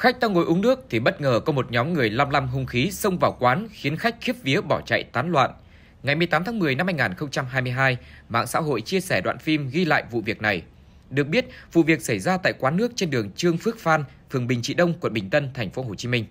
Khách đang ngồi uống nước thì bất ngờ có một nhóm người lăm lăm hung khí xông vào quán khiến khách khiếp vía bỏ chạy tán loạn. Ngày 18 tháng 10 năm 2022, mạng xã hội chia sẻ đoạn phim ghi lại vụ việc này. Được biết, vụ việc xảy ra tại quán nước trên đường Trương Phước Phan, phường Bình Trị Đông, quận Bình Tân, thành phố Hồ Chí Minh.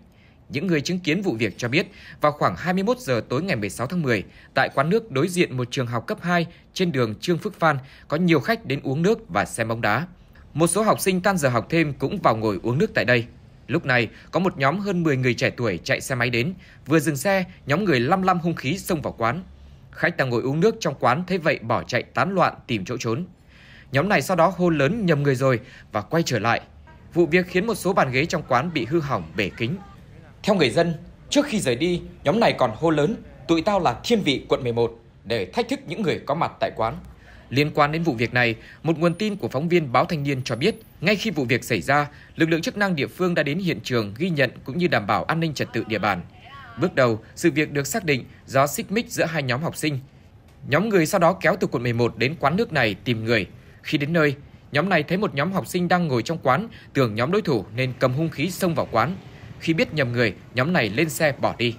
Những người chứng kiến vụ việc cho biết, vào khoảng 21 giờ tối ngày 16 tháng 10, tại quán nước đối diện một trường học cấp 2 trên đường Trương Phước Phan có nhiều khách đến uống nước và xem bóng đá. Một số học sinh tan giờ học thêm cũng vào ngồi uống nước tại đây. Lúc này, có một nhóm hơn 10 người trẻ tuổi chạy xe máy đến. Vừa dừng xe, nhóm người lăm lăm hung khí xông vào quán. Khách đang ngồi uống nước trong quán thấy vậy bỏ chạy tán loạn tìm chỗ trốn. Nhóm này sau đó hô lớn nhầm người rồi và quay trở lại. Vụ việc khiến một số bàn ghế trong quán bị hư hỏng bể kính. Theo người dân, trước khi rời đi, nhóm này còn hô lớn tụi tao là thiên vị quận 11 để thách thức những người có mặt tại quán. Liên quan đến vụ việc này, một nguồn tin của phóng viên báo Thanh niên cho biết, ngay khi vụ việc xảy ra, lực lượng chức năng địa phương đã đến hiện trường ghi nhận cũng như đảm bảo an ninh trật tự địa bàn. Bước đầu, sự việc được xác định do xích mích giữa hai nhóm học sinh. Nhóm người sau đó kéo từ quận 11 đến quán nước này tìm người. Khi đến nơi, nhóm này thấy một nhóm học sinh đang ngồi trong quán, tưởng nhóm đối thủ nên cầm hung khí xông vào quán. Khi biết nhầm người, nhóm này lên xe bỏ đi.